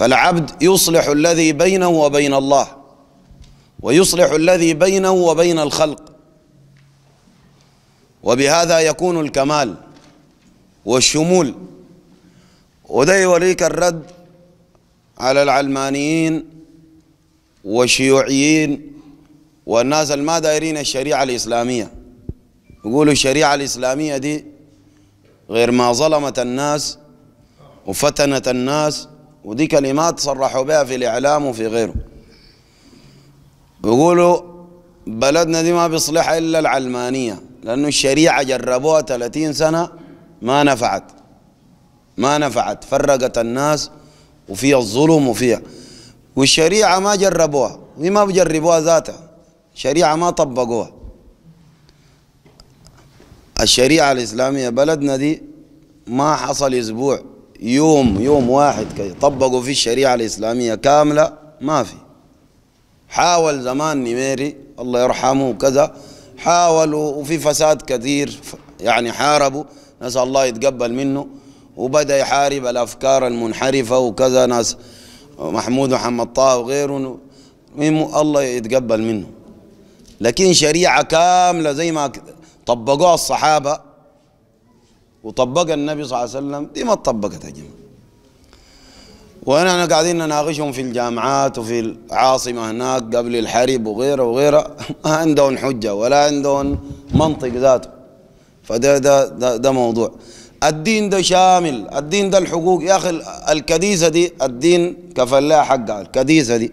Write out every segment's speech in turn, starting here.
فالعبد يصلح الذي بينه وبين الله ويصلح الذي بينه وبين الخلق وبهذا يكون الكمال والشمول وده يوريك الرد على العلمانيين والشيوعيين والناس اللي ما دايرين الشريعة الإسلامية يقولوا الشريعة الإسلامية دي غير ما ظلمت الناس وفتنت الناس ودي كلمات صرحوا بها في الإعلام وفي غيره بيقولوا بلدنا دي ما بيصلحها إلا العلمانية لأنه الشريعة جربوها 30 سنة ما نفعت ما نفعت فرقت الناس وفيها الظلم وفيها والشريعة ما جربوها وهي ما بجربوها ذاتها الشريعة ما طبقوها الشريعة الإسلامية بلدنا دي ما حصل أسبوع يوم يوم واحد كي طبقوا فيه الشريعة الإسلامية كاملة ما في حاول زمان نميري الله يرحمه وكذا حاولوا وفي فساد كثير يعني حاربوا نسأل الله يتقبل منه وبدأ يحارب الأفكار المنحرفة وكذا ناس محمود محمد طه وغيره الله يتقبل منه لكن شريعة كاملة زي ما طبقوها الصحابة وطبقها النبي صلى الله عليه وسلم دي ما اتطبقت يا جماعه وانا قاعدين نناقشهم في الجامعات وفي العاصمه هناك قبل الحرب وغيره وغيره ما عندهم حجه ولا عندهم منطق ذاته فده ده ده, ده موضوع الدين ده شامل الدين ده الحقوق يا اخي الكديسه دي الدين كفل لها حقها الكديسه دي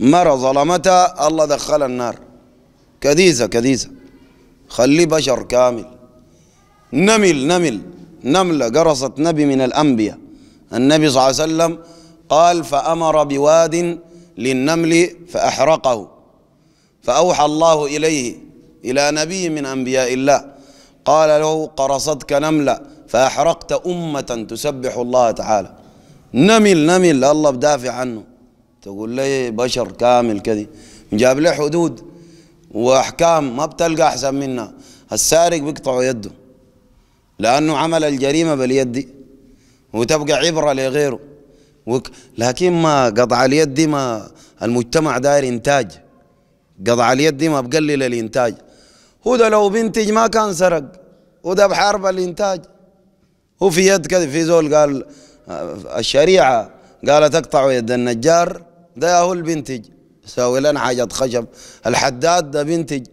مره ظلمتها الله دخل النار كديسه كديسه خليه بشر كامل نمل نمل نملة جرست نبي من الأنبياء النبي صلى الله عليه وسلم قال فأمر بواد للنمل فأحرقه فأوحى الله إليه إلى نبي من أنبياء الله قال له قرصتك نملة فأحرقت أمة تسبح الله تعالى نمل نمل الله بدافع عنه تقول لي بشر كامل كذي جاب له حدود وأحكام ما بتلقى أحسن منها السارق بيقطعوا يده لأنه عمل الجريمة باليد وتبقى عبرة لغيره وك لكن ما قطع اليد دي ما المجتمع داير إنتاج قطع اليد دي ما بقلل الإنتاج هو ده لو بينتج ما كان سرق وده بحارب الإنتاج هو في يد كده في زول قال آه، الشريعة قالت اقطعوا يد النجار ده هو البنتج سوي لنا حاجة خشب الحداد ده بنتج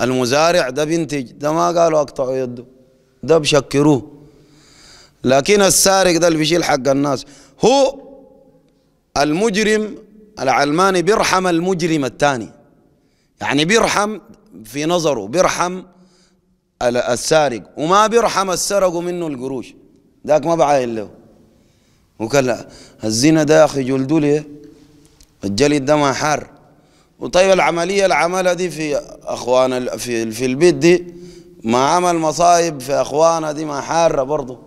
المزارع ده بنتج ده ما قالوا اقطعوا يده ده بشكروه لكن السارق ده اللي بيشيل حق الناس هو المجرم العلماني بيرحم المجرم الثاني يعني بيرحم في نظره بيرحم السارق وما بيرحم السرق منه القروش ذاك ما بعاين له وقال الزنا ده يا اخي جلدوا لي الجلد ده ما حار وطيب العمليه العمله دي في اخوان في البيت دي ما عمل مصايب في اخوانه دي ما حاره برضه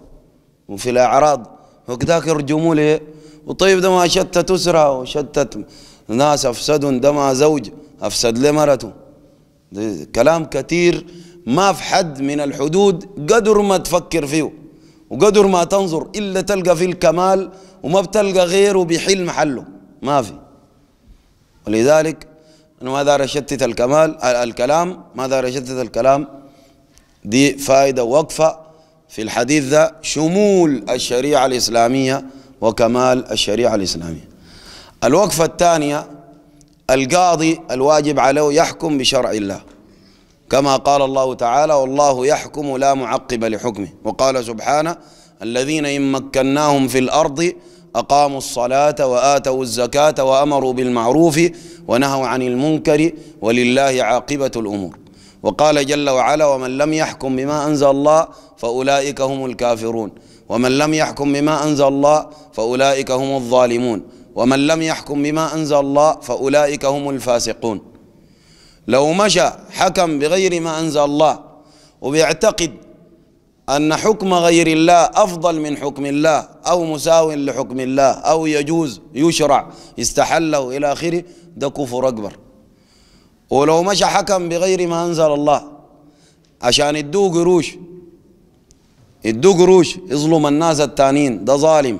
وفي الاعراض وكذاك يرجموا لي وطيب ده ما شتت اسره وشتت ناس افسدوا ده ما زوج افسد لي مرته كلام كثير ما في حد من الحدود قدر ما تفكر فيه وقدر ما تنظر الا تلقى فيه الكمال وما بتلقى غيره بيحل محله ما في ولذلك انا ما دار اشتت الكمال الكلام ما دار اشتت الكلام دي فائدة وقفة في الحديث ده شمول الشريعة الإسلامية وكمال الشريعة الإسلامية الوقفة الثانية القاضي الواجب عليه يحكم بشرع الله كما قال الله تعالى والله يحكم لا معقب لحكمه وقال سبحانه الذين إن مكناهم في الأرض أقاموا الصلاة وآتوا الزكاة وأمروا بالمعروف ونهوا عن المنكر ولله عاقبة الأمور وقال جل وعلا ومن لم يحكم بما أنزل الله فأولئك هم الكافرون ومن لم يحكم بما أنزل الله فأولئك هم الظالمون ومن لم يحكم بما أنزل الله فأولئك هم الفاسقون لو مشى حكم بغير ما أنزل الله وبيعتقد أن حكم غير الله أفضل من حكم الله أو مساو لحكم الله أو يجوز يشرع يستحله إلى آخره ده كفر أكبر ولو مشى حكم بغير ما أنزل الله عشان يدوه قروش يدوه قروش يظلم الناس التانيين ده ظالم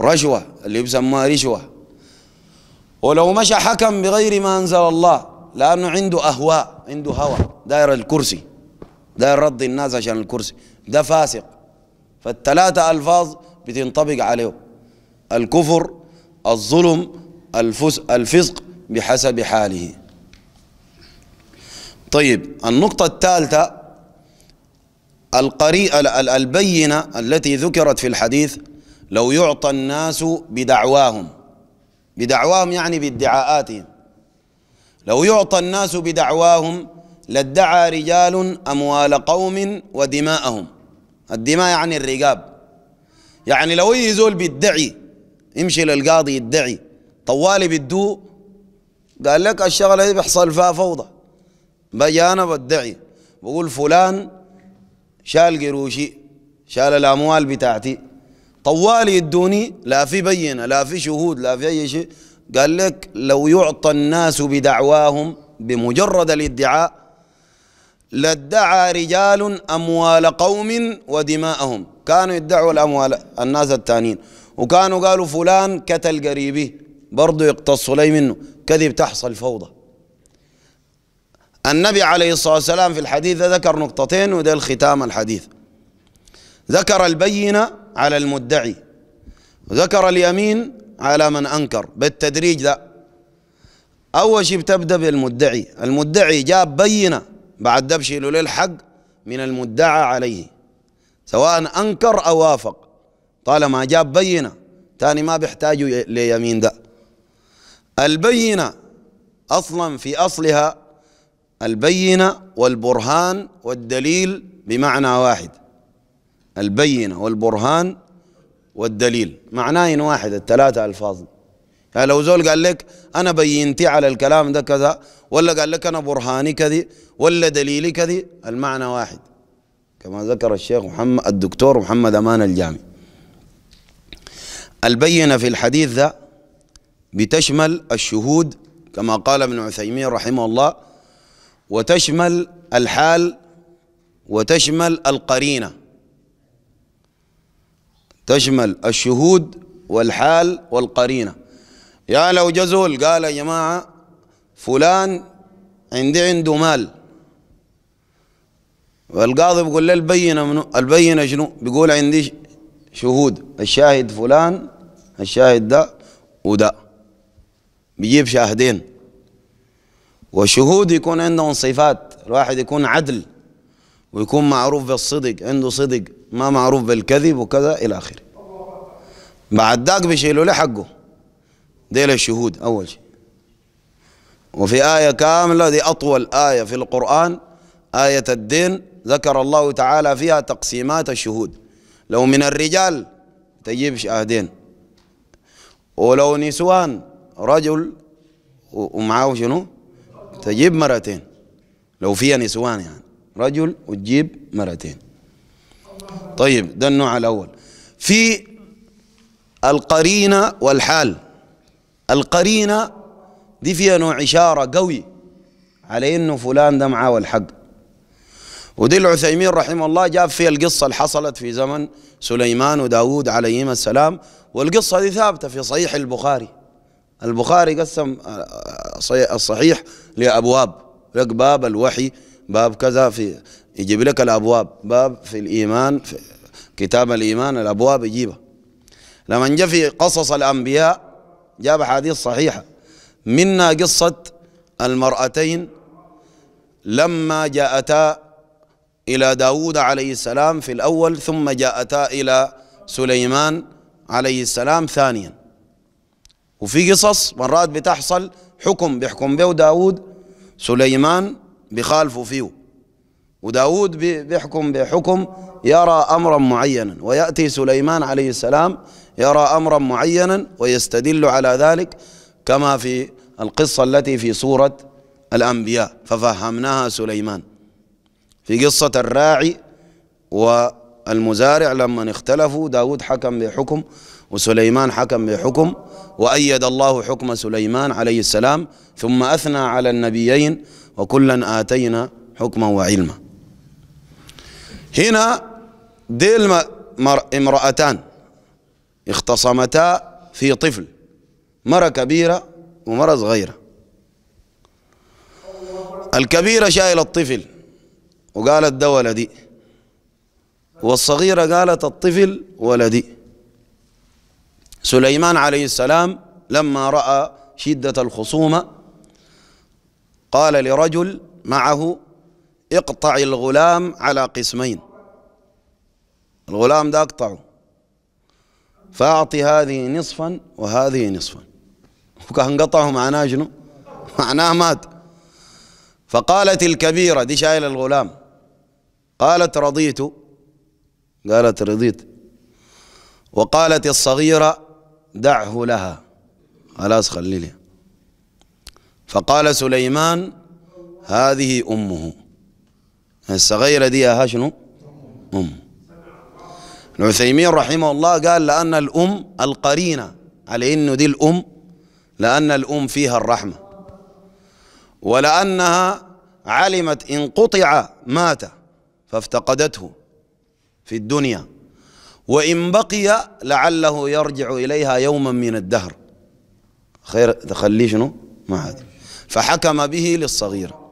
رشوة اللي بيسموها رشوة ولو مشى حكم بغير ما أنزل الله لأنه عنده أهواء عنده هوى داير الكرسي داير رضي الناس عشان الكرسي ده فاسق فالثلاثة ألفاظ بتنطبق عليه الكفر الظلم الفسق بحسب حاله طيب النقطة الثالثة القري البينة التي ذكرت في الحديث لو يعطى الناس بدعواهم بدعواهم يعني بادعاءاتهم لو يعطى الناس بدعواهم لادعى رجال أموال قوم ودماءهم الدماء يعني الرقاب يعني لو يزول بيدعي يمشي للقاضي يدعي طوالي بيدوه قال لك الشغله دي بيحصل فيها فوضى بجي انا بدعي بقول فلان شال قروشي شال الاموال بتاعتي طوالي يدوني لا في بينه لا في شهود لا في اي شيء قال لك لو يعطى الناس بدعواهم بمجرد الادعاء لادعى رجال اموال قوم ودماءهم كانوا يدعوا الاموال الناس الثانيين وكانوا قالوا فلان كتل قريبه برضه يقتصوا لي منه كذب تحصل فوضى النبي عليه الصلاة والسلام في الحديث ذكر نقطتين وده الختام الحديث ذكر البينة على المدعي وذكر اليمين على من أنكر بالتدريج ده أول شيء بتبدأ بالمدعي المدعي جاب بينة بعد ده بشيله للحق من المدعى عليه سواء أنكر أو وافق طالما جاب بينة تاني ما بيحتاجوا ليمين ده البينة أصلا في أصلها البينة والبرهان والدليل بمعنى واحد البينة والبرهان والدليل معناين واحد الثلاثة ألفاظ يعني لو زول قال لك أنا بينتي على الكلام ده كذا ولا قال لك أنا برهاني كذي ولا دليلي كذي المعنى واحد كما ذكر الشيخ محمد الدكتور محمد أمان الجامي البينة في الحديث ذا بتشمل الشهود كما قال ابن عثيمين رحمه الله وتشمل الحال وتشمل القرينة تشمل الشهود والحال والقرينة يا لو جزول قال يا جماعة فلان عندي عنده مال والقاضي بيقول له البينة منو البينة شنو بيقول عندي شهود الشاهد فلان الشاهد ده وده بيجيب شاهدين والشهود يكون عندهم صفات الواحد يكون عدل ويكون معروف بالصدق عنده صدق ما معروف بالكذب وكذا الى اخره بعد ذاك بيشيلوا له حقه ديل الشهود اول شيء وفي آية كاملة دي أطول آية في القرآن آية الدين ذكر الله تعالى فيها تقسيمات الشهود لو من الرجال تجيب شاهدين ولو نسوان رجل ومعاه شنو تجيب مرتين لو فيها نسوان يعني رجل وتجيب مرتين طيب ده النوع الأول في القرينة والحال القرينة دي فيها نوع إشارة قوي على إنه فلان ده معاه الحق ودي العثيمين رحمه الله جاب فيها القصة اللي حصلت في زمن سليمان وداود عليهما السلام والقصة دي ثابتة في صحيح البخاري البخاري قسم الصحيح لأبواب لك باب الوحي باب كذا في يجيب لك الأبواب باب في الإيمان في كتاب الإيمان الأبواب يجيبها لما جاء في قصص الأنبياء جاب حديث صحيحة منا قصة المرأتين لما جاءتا إلى داود عليه السلام في الأول ثم جاءتا إلى سليمان عليه السلام ثانيا وفي قصص مرات بتحصل حكم بيحكم به داود سليمان بخالفه فيه وداود بيحكم بحكم يرى أمرا معينا ويأتي سليمان عليه السلام يرى أمرا معينا ويستدل على ذلك كما في القصة التي في سورة الأنبياء ففهمناها سليمان في قصة الراعي والمزارع لما اختلفوا داود حكم بحكم وسليمان حكم بحكم وأيد الله حكم سليمان عليه السلام ثم أثنى على النبيين وكلا آتينا حكما وعلما هنا ديل امرأتان اختصمتا في طفل مرة كبيرة ومرة صغيرة الكبيرة شايلة الطفل وقالت ده ولدي والصغيرة قالت الطفل ولدي سليمان عليه السلام لما رأى شدة الخصومة قال لرجل معه اقطع الغلام على قسمين الغلام ده اقطعه فأعطي هذه نصفا وهذه نصفا وكان قطعه معناه شنو معناه مات فقالت الكبيرة دي شايل الغلام قالت رضيت قالت رضيت وقالت الصغيرة دعه لها خلاص خلي لي فقال سليمان هذه أمه الصغيرة دي ها شنو أم العثيمين رحمه الله قال لأن الأم القرينة على إنه دي الأم لأن الأم فيها الرحمة ولأنها علمت إن قطع مات فافتقدته في الدنيا وإن بقي لعله يرجع إليها يوما من الدهر خير تخليه شنو ما هذا فحكم به للصغيرة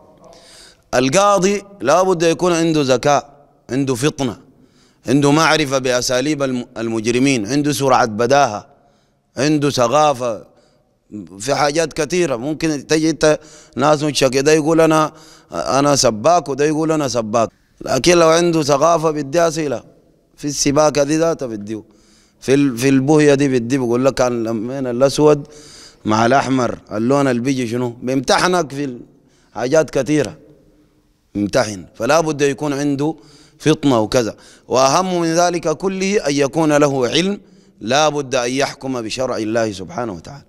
القاضي لابد يكون عنده ذكاء عنده فطنة عنده معرفة بأساليب المجرمين عنده سرعة بداهة عنده ثقافة في حاجات كثيرة ممكن تجي انت ناس متشكي ده يقول أنا أنا سباك وده يقول أنا سباك لكن لو عنده ثقافة بدي أسئلة في السباكه دي ذاتها بديه في في البهيه دي بدي بقول لك كان لمينا الاسود مع الاحمر اللون اللي بيجي شنو بيمتحنك في حاجات كثيره امتحن فلا بد يكون عنده فطنه وكذا واهم من ذلك كله ان يكون له علم لا بد ان يحكم بشرع الله سبحانه وتعالى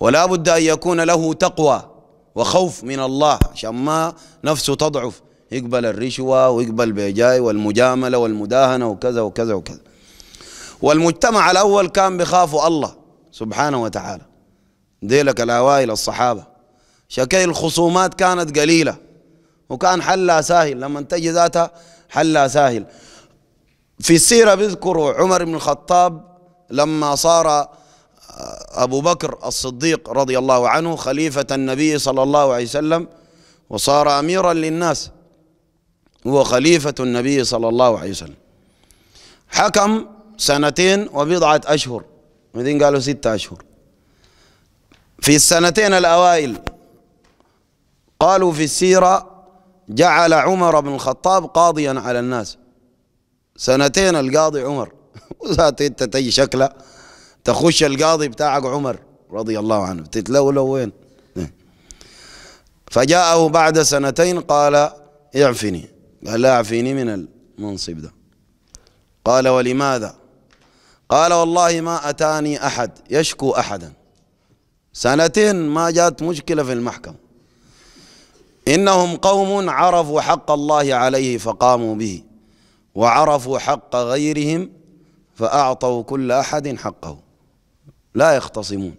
ولا بد ان يكون له تقوى وخوف من الله عشان ما نفسه تضعف يقبل الرشوة ويقبل بيجاي والمجاملة والمداهنة وكذا وكذا وكذا والمجتمع الأول كان بخافوا الله سبحانه وتعالى ديلك الأوائل الصحابة شكل الخصومات كانت قليلة وكان حلها ساهل لما تجي ذاتها حلها ساهل في السيرة بيذكروا عمر بن الخطاب لما صار آه، أبو بكر الصديق رضي الله عنه خليفة النبي صلى الله عليه وسلم وصار أميرا للناس هو خليفة النبي صلى الله عليه وسلم حكم سنتين وبضعة أشهر بعدين قالوا ستة أشهر في السنتين الأوائل قالوا في السيرة جعل عمر بن الخطاب قاضيا على الناس سنتين القاضي عمر وذات تي شكله تخش القاضي بتاعك عمر رضي الله عنه تتلولو وين إيه. فجاءه بعد سنتين قال اعفني لا أعفيني من المنصب ده قال ولماذا قال والله ما أتاني أحد يشكو أحدا سنتين ما جات مشكلة في المحكمة إنهم قوم عرفوا حق الله عليه فقاموا به وعرفوا حق غيرهم فأعطوا كل أحد حقه لا يختصمون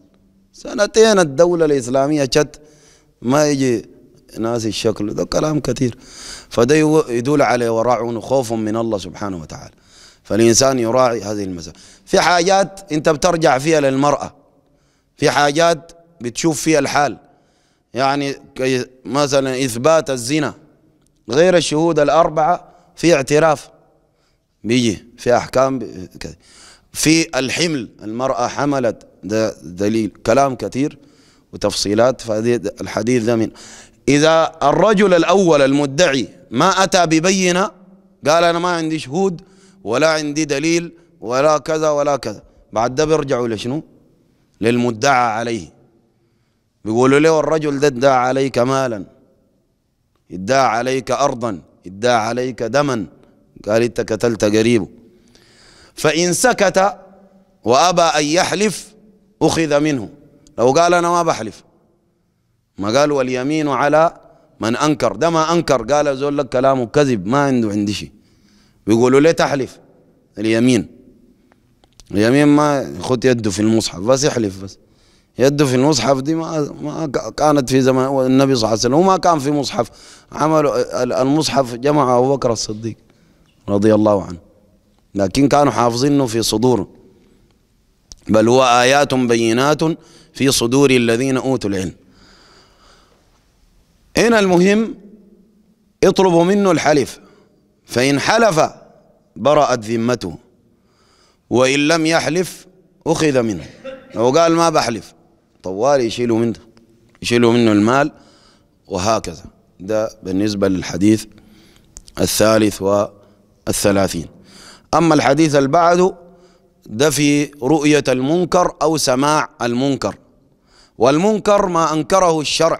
سنتين الدولة الإسلامية شت ما يجي ناسي الشكل ده كلام كثير فده يدل على وراع وخوف من الله سبحانه وتعالى فالإنسان يراعي هذه المسألة في حاجات أنت بترجع فيها للمرأة في حاجات بتشوف فيها الحال يعني مثلا إثبات الزنا غير الشهود الأربعة في اعتراف بيجي في أحكام في الحمل المرأة حملت ده دليل كلام كثير وتفصيلات فهذه الحديث ده من إذا الرجل الأول المدعي ما أتى ببينة قال أنا ما عندي شهود ولا عندي دليل ولا كذا ولا كذا بعد ده بيرجعوا لشنو للمدعى عليه بيقولوا له الرجل ده ادعى عليك مالا ادعى عليك أرضا ادعى عليك دما قال انت قتلت قريبه فإن سكت وأبى أن يحلف أخذ منه لو قال أنا ما بحلف ما قالوا واليمين على من انكر ده ما انكر قال زول لك كلامه كذب ما عنده عندي شيء بيقولوا ليه تحلف اليمين اليمين ما خد يده في المصحف بس يحلف بس يده في المصحف دي ما ما كانت في زمان النبي صلى الله عليه وسلم وما كان في مصحف عملوا المصحف جمعه ابو بكر الصديق رضي الله عنه لكن كانوا حافظينه في صدور بل هو ايات بينات في صدور الذين اوتوا العلم هنا المهم اطلبوا منه الحلف فإن حلف برأت ذمته وإن لم يحلف أخذ منه لو قال ما بحلف طوال يشيلوا منه يشيلوا منه المال وهكذا ده بالنسبة للحديث الثالث والثلاثين أما الحديث البعد ده في رؤية المنكر أو سماع المنكر والمنكر ما أنكره الشرع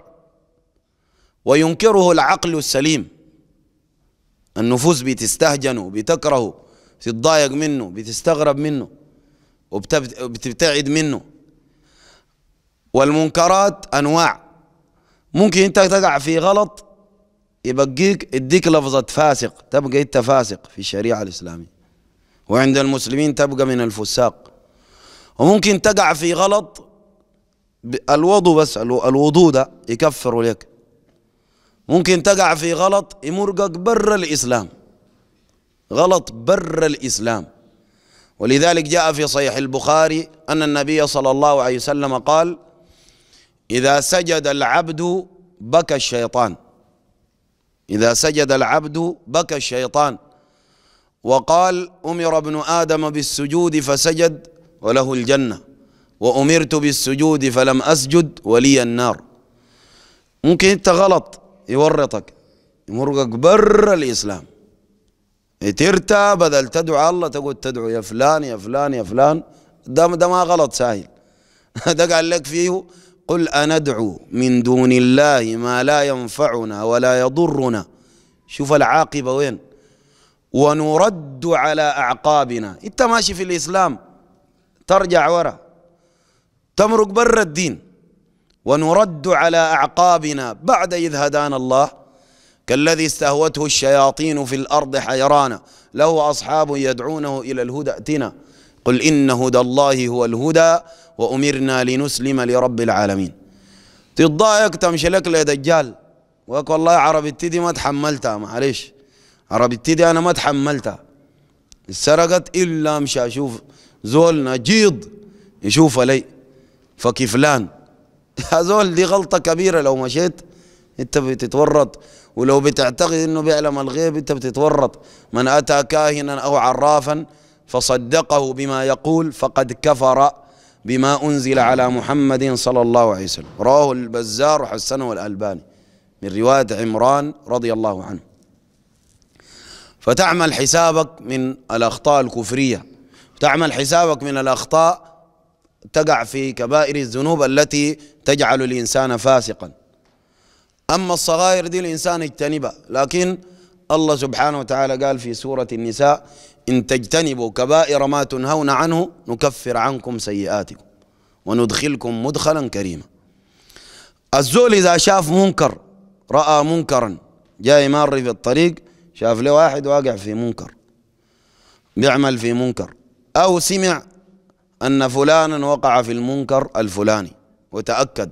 وينكره العقل السليم النفوس بتستهجنه بتكرهه بتتضايق منه بتستغرب منه وبتبتعد منه والمنكرات انواع ممكن انت تقع في غلط يبقيك يديك لفظة فاسق تبقى انت فاسق في الشريعة الإسلامية وعند المسلمين تبقى من الفساق وممكن تقع في غلط الوضوء بس الوضوء ده يكفر لك ممكن تقع في غلط يمرقك بر الإسلام غلط بر الإسلام ولذلك جاء في صحيح البخاري أن النبي صلى الله عليه وسلم قال إذا سجد العبد بكى الشيطان إذا سجد العبد بكى الشيطان وقال أمر ابن آدم بالسجود فسجد وله الجنة وأمرت بالسجود فلم أسجد ولي النار ممكن أنت غلط يورطك يمرقك برا الإسلام ترتى بدل تدعو الله تقول تدعو يا فلان يا فلان يا فلان ده, ده ما غلط ساهل ده قال لك فيه قل أندعو من دون الله ما لا ينفعنا ولا يضرنا شوف العاقبة وين ونرد على أعقابنا أنت ماشي في الإسلام ترجع ورا تمرق برا الدين ونرد على أعقابنا بعد إذ هدانا الله كالذي استهوته الشياطين في الأرض حيرانا له أصحاب يدعونه إلى الهدى أتنا قل إن هدى الله هو الهدى وأمرنا لنسلم لرب العالمين تضايق تمشي لك دجال وك والله عربي تدي ما تحملتها معلش عربي تدي أنا ما تحملتها سرقت إلا مشى أشوف زول نجيض يشوف لي فكفلان هذول دي غلطه كبيره لو مشيت انت بتتورط ولو بتعتقد انه بيعلم الغيب انت بتتورط من اتى كاهنا او عرافا فصدقه بما يقول فقد كفر بما انزل على محمد صلى الله عليه وسلم رواه البزار وحسنه الالباني من روايه عمران رضي الله عنه فتعمل حسابك من الاخطاء الكفريه تعمل حسابك من الاخطاء تقع في كبائر الذنوب التي تجعل الإنسان فاسقا أما الصغائر دي الإنسان اجتنبها لكن الله سبحانه وتعالى قال في سورة النساء إن تجتنبوا كبائر ما تنهون عنه نكفر عنكم سيئاتكم وندخلكم مدخلا كريما الزول إذا شاف منكر رأى منكرا جاي مار في الطريق شاف له واحد واقع في منكر بيعمل في منكر أو سمع أن فلانا وقع في المنكر الفلاني وتأكد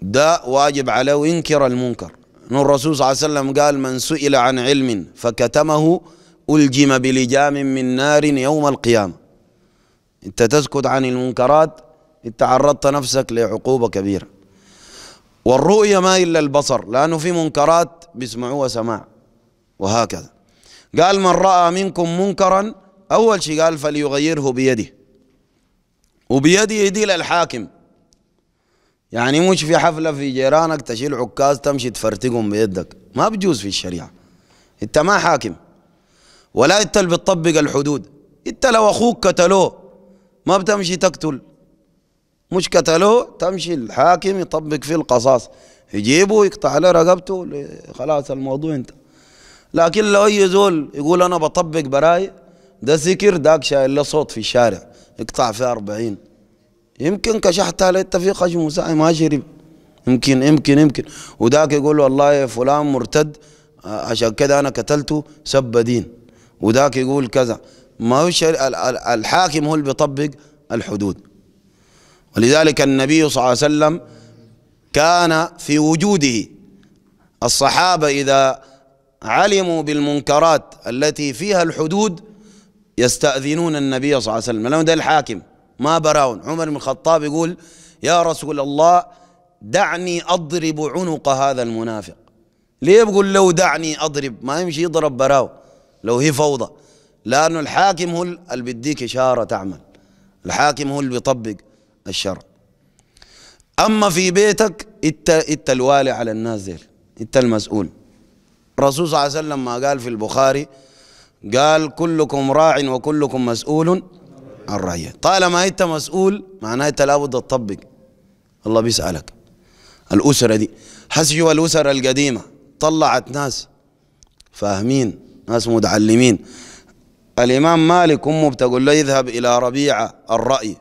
ده واجب عليه ينكر المنكر أن الرسول صلى الله عليه وسلم قال من سئل عن علم فكتمه ألجم بلجام من نار يوم القيامة أنت تسكت عن المنكرات أنت عرضت نفسك لعقوبة كبيرة والرؤية ما إلا البصر لأنه في منكرات بيسمعوها سماع وهكذا قال من رأى منكم منكرا أول شيء قال فليغيره بيده وبيده يدي للحاكم يعني مش في حفلة في جيرانك تشيل عكاز تمشي تفرتقهم بيدك ما بجوز في الشريعة انت ما حاكم ولا انت اللي بتطبق الحدود انت لو اخوك قتلوه ما بتمشي تقتل مش قتلوه تمشي الحاكم يطبق فيه القصاص يجيبه يقطع له رقبته خلاص الموضوع انت لكن لو اي زول يقول انا بطبق براي ده ذكر داك شايل له صوت في الشارع يقطع في 40 يمكن كشحتها لقيت في خشم ما شرب يمكن يمكن يمكن وداك يقول والله فلان مرتد آه، عشان كذا انا قتلته سب دين وذاك يقول كذا ما هو الحاكم هو اللي بيطبق الحدود ولذلك النبي صلى الله عليه وسلم كان في وجوده الصحابه اذا علموا بالمنكرات التي فيها الحدود يستأذنون النبي صلى الله عليه وسلم لأنه ده الحاكم ما براون عمر بن الخطاب يقول يا رسول الله دعني أضرب عنق هذا المنافق ليه بقول لو دعني أضرب ما يمشي يضرب براو لو هي فوضى لأنه الحاكم هو اللي بديك إشارة تعمل الحاكم هو اللي بيطبق الشرع أما في بيتك أنت أنت الوالي على الناس ديل أنت المسؤول الرسول صلى الله عليه وسلم ما قال في البخاري قال كلكم راع وكلكم مسؤول عن رعية طالما أنت مسؤول معناه أنت لابد تطبق الله بيسألك الأسرة دي حسجوا الأسرة القديمة طلعت ناس فاهمين ناس متعلمين الإمام مالك أمه بتقول له اذهب إلى ربيعة الرأي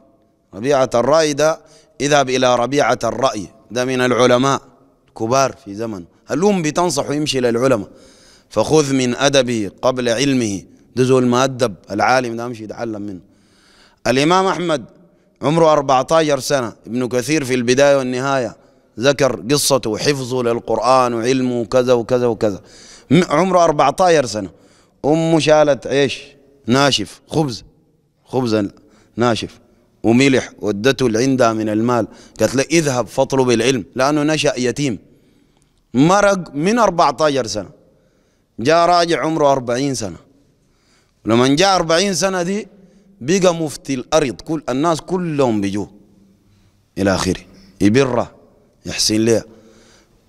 ربيعة الرأي ده اذهب إلى ربيعة الرأي ده من العلماء كبار في زمنه الأم بتنصح يمشي للعلماء فخذ من أدبه قبل علمه دزول زول ما أدب العالم ده مش يتعلم منه الإمام أحمد عمره 14 سنة ابن كثير في البداية والنهاية ذكر قصته وحفظه للقرآن وعلمه وكذا وكذا وكذا عمره 14 سنة أمه شالت عيش ناشف خبز خبزا ناشف وملح ودته اللي عندها من المال قالت له اذهب فاطلب العلم لأنه نشأ يتيم مرق من 14 سنة جاء راجع عمره أربعين سنة لما جاء أربعين سنة دي بقى مفتي الأرض كل الناس كلهم بيجوا إلى آخره يبره يحسن ليه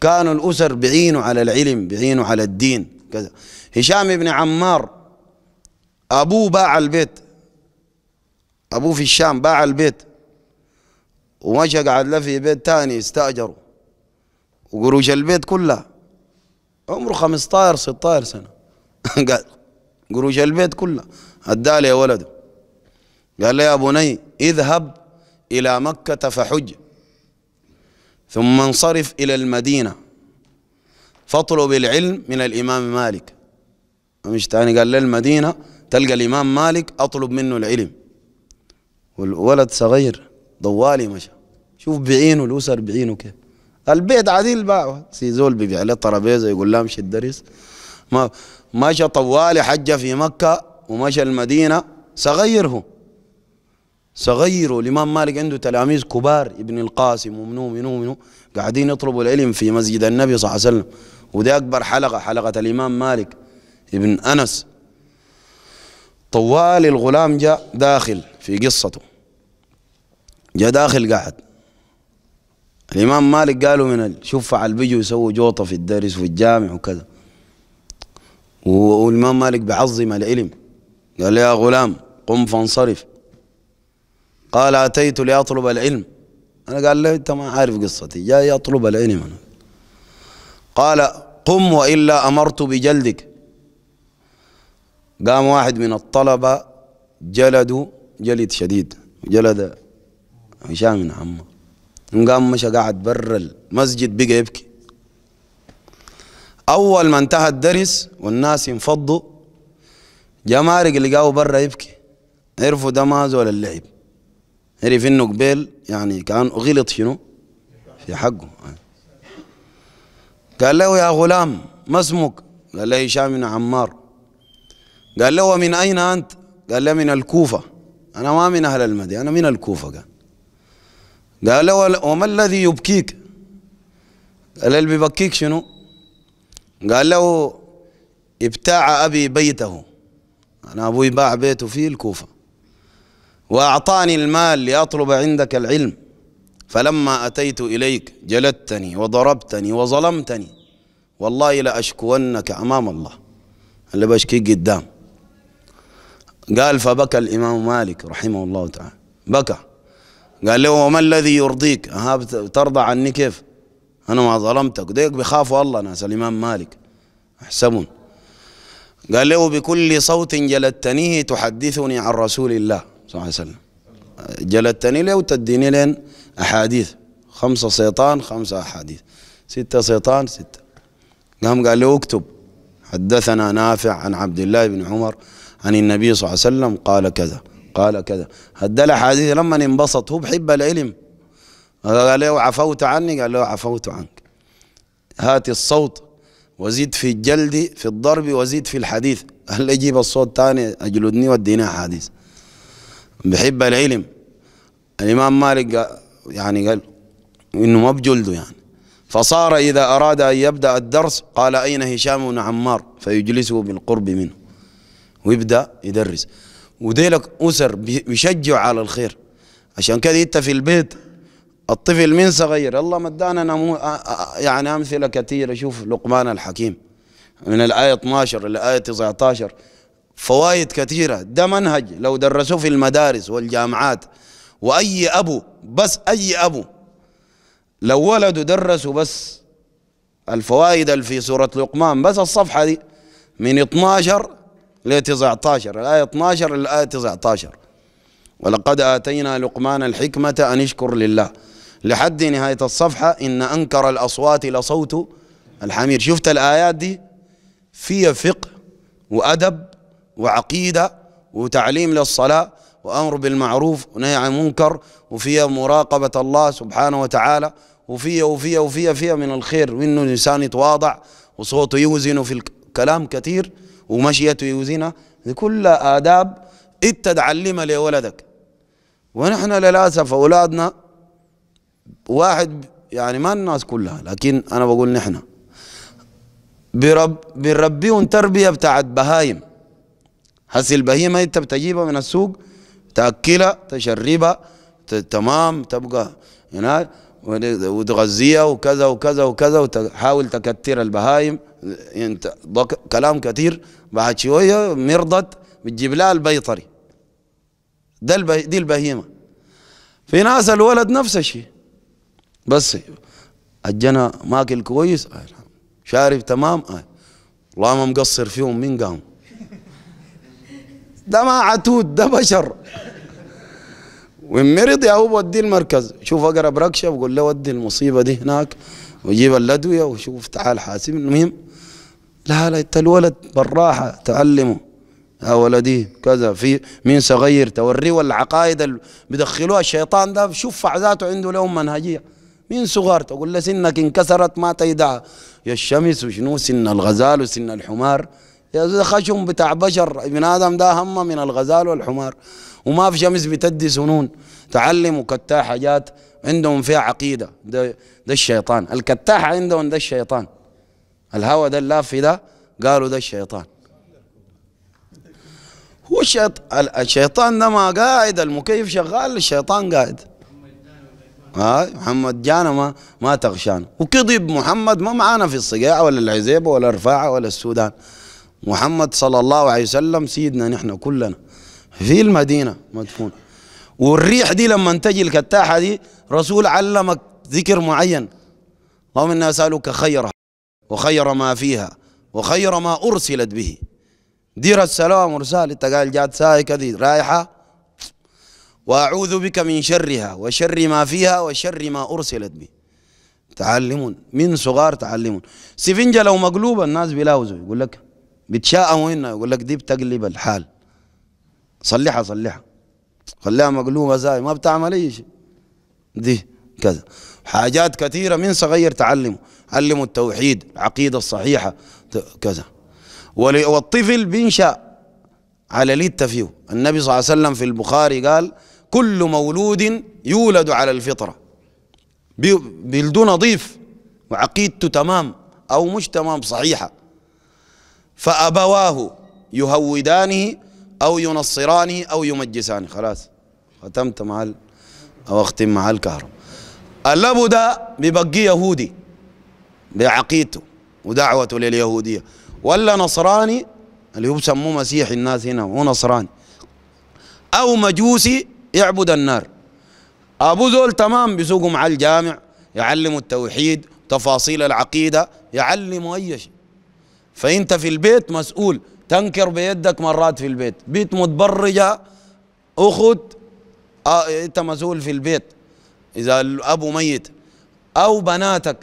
كانوا الأسر بعينوا على العلم بعينوا على الدين كذا هشام بن عمار أبوه باع البيت أبوه في الشام باع البيت ومشى قعد له في بيت تاني استأجره وقروش البيت كلها عمره 15 16 سنه قال قروش البيت كله اداه لي ولده قال له يا بني اذهب الى مكه فحج ثم انصرف الى المدينه فاطلب العلم من الامام مالك مش تاني قال المدينه تلقى الامام مالك اطلب منه العلم والولد صغير ضوالي مشى شوف بعينه الاسر بعينه كيف البيت عديل بقى سي زول بيبيع له ترابيزه يقول له امشي الدرس ما مشى طوالي حجه في مكه ومشى المدينه صغيره صغيره الامام مالك عنده تلاميذ كبار ابن القاسم ومنو منو منو قاعدين يطلبوا العلم في مسجد النبي صلى الله عليه وسلم ودي اكبر حلقه حلقه الامام مالك ابن انس طوال الغلام جاء داخل في قصته جاء داخل قاعد الإمام مالك قالوا من الشفع اللي بيجوا يسووا جوطة في الدرس وفي الجامع وكذا والإمام مالك بعظم العلم قال يا غلام قم فانصرف قال أتيت لأطلب العلم أنا قال له أنت ما عارف قصتي جاي أطلب العلم أنا قال قم وإلا أمرت بجلدك قام واحد من الطلبة جلده جلد شديد جلد هشام بن عمه قام مشى قاعد برا المسجد بقى يبكي اول ما انتهى الدرس والناس انفضوا جمارق قاوا برا يبكي عرفوا ده ما زول اللعب عرف انه قبيل يعني كان غلط شنو في حقه قال له يا غلام ما اسمك قال له هشام من عمار قال له ومن اين انت قال له من الكوفه انا ما من اهل المدينه انا من الكوفه قال قال له وما الذي يبكيك قال اللي بيبكيك شنو قال له ابتاع أبي بيته أنا أبوي باع بيته في الكوفة وأعطاني المال لأطلب عندك العلم فلما أتيت إليك جلدتني وضربتني وظلمتني والله لأشكونك أمام الله اللي بشكيك قدام قال فبكى الإمام مالك رحمه الله تعالى بكى قال له وما الذي يرضيك ها بترضى عني كيف انا ما ظلمتك ديك بيخافوا الله ناس الامام مالك احسبون قال له بكل صوت جلدتنيه تحدثني عن رسول الله صلى الله عليه وسلم جلدتني له وتديني لين احاديث خمسه شيطان خمسه احاديث سته شيطان سته قام قال له اكتب حدثنا نافع عن عبد الله بن عمر عن النبي صلى الله عليه وسلم قال كذا قال كذا هدل حديث لما انبسط هو بحب العلم قال له عفوت عني قال له عفوت عنك هات الصوت وزيد في الجلد في الضرب وزيد في الحديث هل اجيب الصوت ثاني اجلدني وديني حديث بحب العلم الامام مالك يعني قال انه ما بجلده يعني فصار اذا اراد ان يبدا الدرس قال اين هشام بن عمار فيجلسه بالقرب منه ويبدا يدرس وديلك أسر بيشجعوا على الخير عشان كده أنت في البيت الطفل من صغير الله مدانا نمو يعني أمثلة كثيرة شوف لقمان الحكيم من الآية 12 لآية 19 فوائد كثيرة ده منهج لو درسوه في المدارس والجامعات وأي أبو بس أي أبو لو ولده درسوا بس الفوائد اللي في سورة لقمان بس الصفحة دي من 12 الآية 19 الآية 12 الآية 19 ولقد آتينا لقمان الحكمة أن اشكر لله لحد نهاية الصفحة إن أنكر الأصوات لصوت الحمير شفت الآيات دي فيها فقه وأدب وعقيدة وتعليم للصلاة وأمر بالمعروف ونهي عن المنكر وفيها مراقبة الله سبحانه وتعالى وفيها وفيها وفيها فيها من الخير وإنه الإنسان يتواضع وصوته يوزن في الكلام كثير ومشيته يوزنها دي كلها آداب أنت تعلمها لولدك ونحن للأسف أولادنا واحد يعني ما الناس كلها لكن أنا بقول نحن برب بنربيهم تربية بتاعت بهايم هسي البهيمة أنت بتجيبها من السوق تأكلها تشربها تمام تبقى هناك وتغذيها وكذا وكذا وكذا وتحاول تكتر البهايم انت كلام كثير بعد شويه مرضت بتجيب لها البيطري ده البه... دي البهيمه في ناس الولد نفس الشيء بس الجنة ماكل كويس شارب تمام والله ما مقصر فيهم من قام ده ما عتود ده بشر وإن مرض يا هو بوديه المركز شوف أقرب ركشة بقول له ودي المصيبة دي هناك وجيب الأدوية وشوف تعال حاسب المهم لا لا أنت الولد بالراحة تعلمه يا ولدي كذا في مين صغير توريه العقائد اللي بدخلوها الشيطان ده شوف ذاته عنده لهم منهجية مين صغار تقول له سنك انكسرت ما تيدع يا الشمس وشنو سن الغزال وسن الحمار يا خشم بتاع بشر ابن ادم ده هم من الغزال والحمار وما في شمس بتدي سنون تعلم وكتاه حاجات عندهم فيها عقيده ده, ده الشيطان الكتاح عندهم ده الشيطان الهوى ده في ده قالوا ده الشيطان هو الشيطان ده ما قاعد المكيف شغال الشيطان قاعد هاي محمد جانا ما ما تغشان وكذب محمد ما معانا في الصقيعة ولا العزيبة ولا الرفاعة ولا السودان محمد صلى الله عليه وسلم سيدنا نحن كلنا في المدينة مدفون والريح دي لما تجي الكتاحة دي رسول علمك ذكر معين اللهم إنا أسألك خيرها وخير ما فيها وخير ما أرسلت به دير السلام ورسالة انت قال جات سائكة دي رايحة وأعوذ بك من شرها وشر ما فيها وشر ما أرسلت به تعلمون من صغار تعلمون سفنجة لو مقلوبة الناس بيلاوزوا يقول لك بتشاءموا هنا يقول لك دي بتقلب الحال صلحها صلحها خليها مقلوبة زي ما بتعمل أي شيء دي كذا حاجات كثيرة من صغير تعلمه علمه التوحيد العقيدة الصحيحة كذا والطفل بينشأ على ليت فيه النبي صلى الله عليه وسلم في البخاري قال كل مولود يولد على الفطرة بلده نظيف وعقيدته تمام أو مش تمام صحيحة فأبواه يهودانه أو ينصرانه أو يمجسانه خلاص ختمت مع ال... أو أختم مع الكهرباء اللبو ده ببقي يهودي بعقيدته ودعوته لليهودية ولا نصراني اللي هو بسموه مسيح الناس هنا هو نصراني أو مجوسي يعبد النار أبو زول تمام بيسوقه مع الجامع يعلموا التوحيد تفاصيل العقيدة يعلموا أي شيء فأنت في البيت مسؤول تنكر بيدك مرات في البيت بيت متبرجة أخت آه، أنت مسؤول في البيت إذا الأب ميت أو بناتك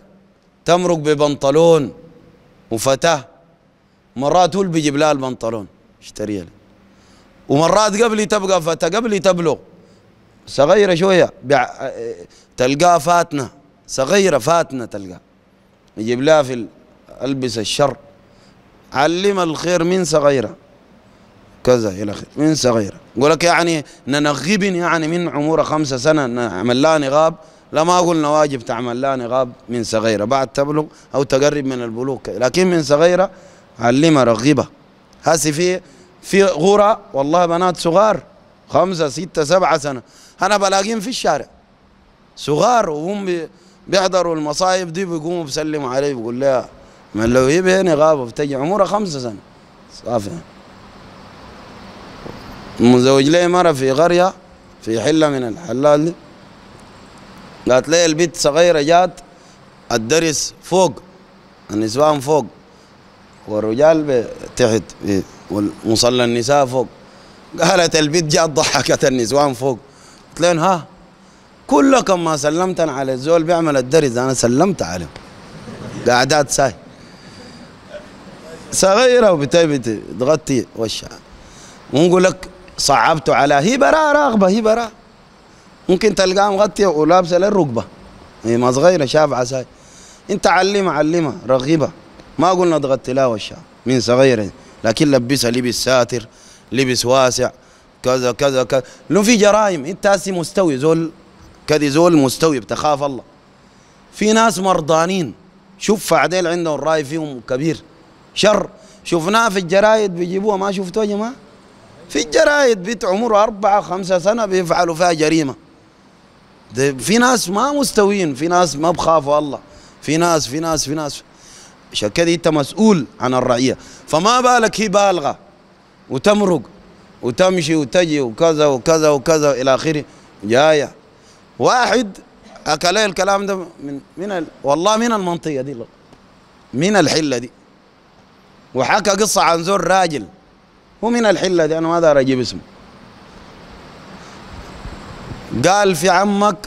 تمرق ببنطلون وفتاه مرات هو اللي بيجيب لها البنطلون اشتريها ومرات قبل تبقى فتاه قبل تبلغ صغيره شويه تلقاها فاتنه صغيره فاتنه تلقاها يجيب لها في البس الشر علم الخير من صغيرة كذا إلى خير من صغيرة يقول لك يعني ننغب يعني من عمره خمسة سنة نعمل لها نغاب لا ما قلنا واجب تعمل لها نغاب من صغيرة بعد تبلغ أو تقرب من البلوغ لكن من صغيرة علمها رغبة هسي في في غورة والله بنات صغار خمسة ستة سبعة سنة أنا بلاقيهم في الشارع صغار وهم بيحضروا المصايب دي بيقوموا بيسلموا عليه بيقول لها من لو هي هنا غابة بتجي عمرها خمسة سنة صافي مزوج لي مرة في قرية في حلة من الحلال دي قالت لي البيت صغيرة جات الدرس فوق النسوان فوق والرجال تحت ومصلى النساء فوق قالت البيت جات ضحكت النسوان فوق قلت لهم ها كلكم ما سلمت على الزول بيعمل الدرس انا سلمت عليه قعدات ساي صغيرة وبتبي تغطي وشها ونقول لك صعبته على هي براء رغبة هي براء ممكن تلقاها مغطية ولابسة للركبة هي ما صغيرة شاف عساي انت علمها علمها رغبة ما قلنا تغطي لها وشها من صغيرة لكن لبسها لبس ساتر لبس واسع كذا كذا كذا لو في جرائم انت هسي مستوي زول كذي زول مستوي بتخاف الله في ناس مرضانين شوف فعديل عندهم الرأي فيهم كبير شر شفناه في الجرايد بيجيبوها ما شفتوها يا جماعه في الجرايد بيت عمره أربعة خمسة سنة بيفعلوا فيها جريمة في ناس ما مستويين في ناس ما بخافوا الله في ناس في ناس في ناس عشان كده انت مسؤول عن الرعية فما بالك هي بالغة وتمرق وتمشي وتجي وكذا وكذا وكذا إلى آخره جاية واحد اكل الكلام ده من من والله من المنطقة دي من الحلة دي وحكى قصة عن زور راجل هو من الحلة دي أنا ما دار أجيب اسمه قال في عمك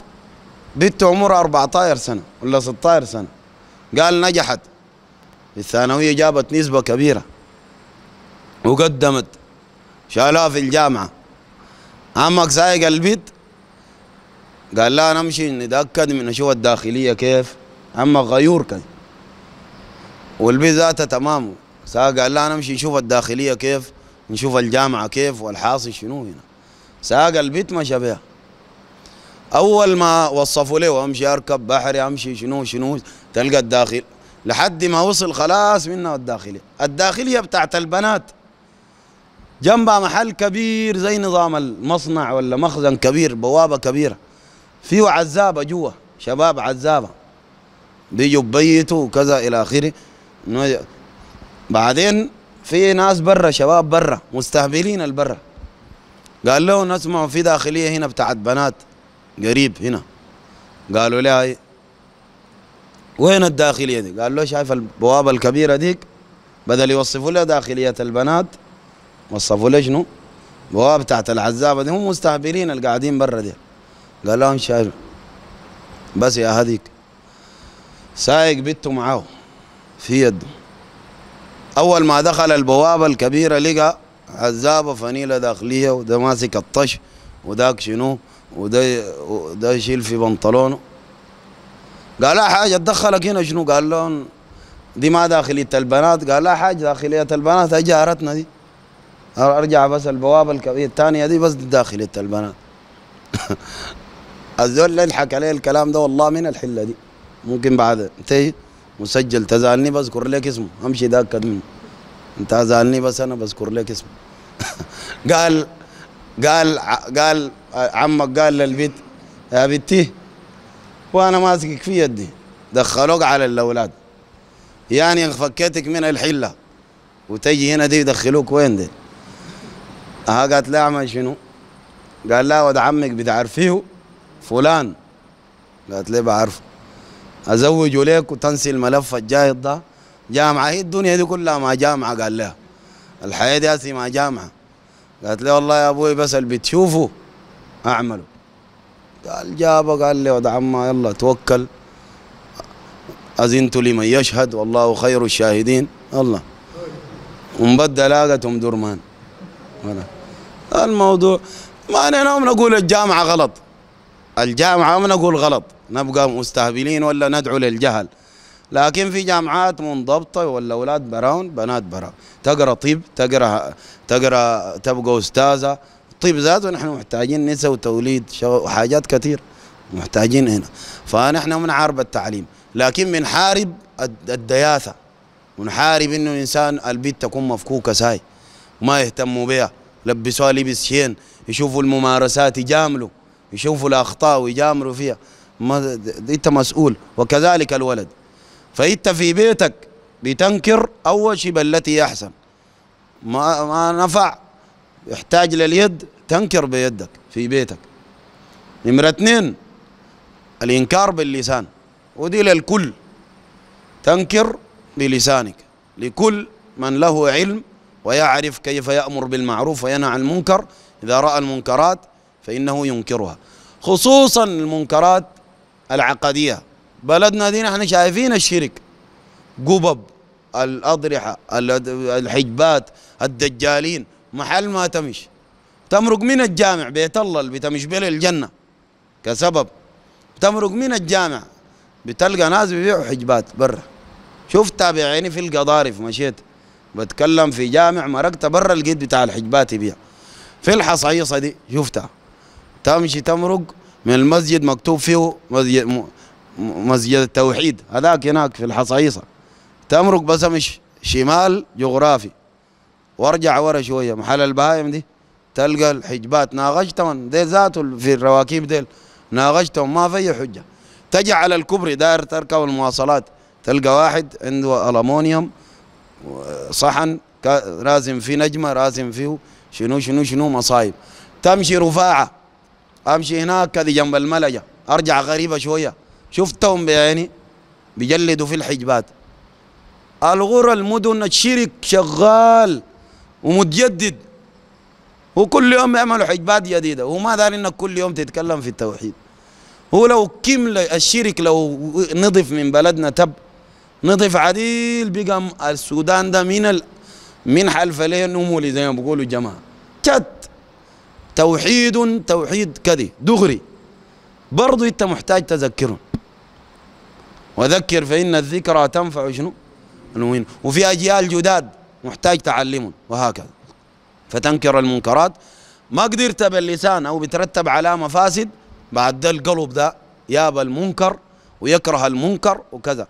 بنت عمرها 14 سنة ولا 16 سنة قال نجحت في الثانوية جابت نسبة كبيرة وقدمت شالها في الجامعة عمك سايق البيت قال لا نمشي نتأكد من أشوف الداخلية كيف عمك غيور كان والبيت ذاته تمام ساق قال لا نمشي نشوف الداخلية كيف نشوف الجامعة كيف والحاصل شنو هنا ساق البيت مشى بها أول ما وصفوا له وامشي أركب بحري أمشي شنو شنو تلقى الداخل لحد ما وصل خلاص منها الداخلية الداخلية بتاعت البنات جنبها محل كبير زي نظام المصنع ولا مخزن كبير بوابة كبيرة فيه عزابة جوا شباب عزابة بيجوا ببيتوا وكذا إلى آخره بعدين في ناس برا شباب برا مستهبلين البرا قال لهم اسمعوا في داخليه هنا بتاعت بنات قريب هنا قالوا لها وين الداخليه دي؟ قال له شايف البوابه الكبيره ديك بدل يوصفوا لها داخليه البنات وصفوا لها شنو؟ بوابه بتاعت العزابه دي هم مستهبلين اللي قاعدين برا دي قال لهم شايف بس يا هذيك سايق بنته معاه في يده أول ما دخل البوابة الكبيرة لقى عذابه فنيلة داخلية وده ماسك الطش وداك شنو وده وده يشيل في بنطلونه قال لا حاجة تدخلك هنا شنو قال لهم دي ما داخلية البنات قال لا حاجة داخلية البنات جارتنا دي ارجع بس البوابة الكبيرة الثانية دي بس داخلية البنات الزول اللي حكى عليه الكلام ده والله من الحلة دي ممكن بعد انتهي مسجل تزعلني بذكر لك اسمه امشي ذاك منه انت زعلني بس انا بذكر لك اسمه قال قال قال عمك قال للبيت يا بنتي وانا ماسكك في يدي دخلوك على الاولاد يعني فكيتك من الحله وتجي هنا دي يدخلوك وين دي ها قالت لا اعمل شنو قال لا ود عمك بتعرفيه فلان قالت لي بعرفه ازوجه لك وتنسي الملف الجايد ده جامعه هي الدنيا دي كلها ما جامعه قال لها الحياه دي هسي ما جامعه قالت له والله يا ابوي بس اللي بتشوفه اعمله قال جابه قال لي ود عمه يلا توكل أذنت لمن يشهد والله خير الشاهدين الله ومبدا لاقتهم درمان الموضوع ما انا نقول الجامعه غلط الجامعه ما نقول غلط نبقى مستهبلين ولا ندعو للجهل لكن في جامعات منضبطه ولا اولاد براون بنات براون تقرا طب تقرا تقرا تبقى استاذه الطب ذاته نحن محتاجين نساء وتوليد وحاجات كثير محتاجين هنا فنحن بنحارب التعليم لكن بنحارب الدياثه ونحارب انه انسان البيت تكون مفكوكه ساي ما يهتموا بها لبسوها لبس شين يشوفوا الممارسات يجاملوا يشوفوا الاخطاء ويجاملوا فيها ما انت مسؤول وكذلك الولد فانت في بيتك بتنكر اول شيء بالتي احسن ما ما نفع يحتاج لليد تنكر بيدك في بيتك نمرة اثنين الإنكار باللسان ودي للكل تنكر بلسانك لكل من له علم ويعرف كيف يأمر بالمعروف وينهى عن المنكر إذا رأى المنكرات فإنه ينكرها خصوصا المنكرات العقدية بلدنا دي نحن شايفين الشرك قبب الأضرحة الحجبات الدجالين محل ما تمش تمرق من الجامع بيت الله اللي بتمش به الجنة كسبب تمرق من الجامع بتلقى ناس بيبيعوا حجبات برا شوف تابعيني في القضارف مشيت بتكلم في جامع مرقت برا لقيت بتاع الحجبات يبيع في الحصيصة دي شفتها تمشي تمرق من المسجد مكتوب فيه مسجد مسجد التوحيد هذاك هناك في الحصيصه تمرق بس مش شمال جغرافي وارجع ورا شويه محل البهايم دي تلقى الحجبات ناقشتهم دي ذاته في الرواكيب ديل ناقشتهم ما في حجه تجي على الكبري داير تركب المواصلات تلقى واحد عنده المونيوم صحن رازم فيه نجمه رازم فيه شنو شنو شنو مصايب تمشي رفاعه امشي هناك كذا جنب الملجا ارجع غريبه شويه شفتهم بعيني بيجلدوا في الحجبات الغرى المدن الشرك شغال ومتجدد وكل يوم يعملوا حجبات جديده وما داري انك كل يوم تتكلم في التوحيد هو لو كم الشرك لو نضف من بلدنا تب نضف عديل بقى السودان ده من ال من حلف لين النمولي زي ما بيقولوا جماعه جت توحيد توحيد كذي دغري برضو انت محتاج تذكره وذكر فإن الذكرى تنفع شنو المؤمن وفي أجيال جداد محتاج تعلمهم وهكذا فتنكر المنكرات ما قدرت باللسان أو بترتب على مفاسد بعد ده القلب ده ياب المنكر ويكره المنكر وكذا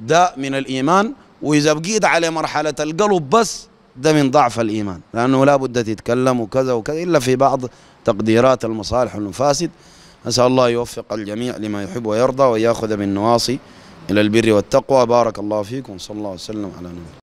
ده من الإيمان وإذا بقيت على مرحلة القلب بس ده من ضعف الإيمان لأنه لا بد تتكلم وكذا وكذا إلا في بعض تقديرات المصالح والمفاسد أسأل الله يوفق الجميع لما يحب ويرضى ويأخذ من نواصي إلى البر والتقوى بارك الله فيكم صلى الله وسلم على نبينا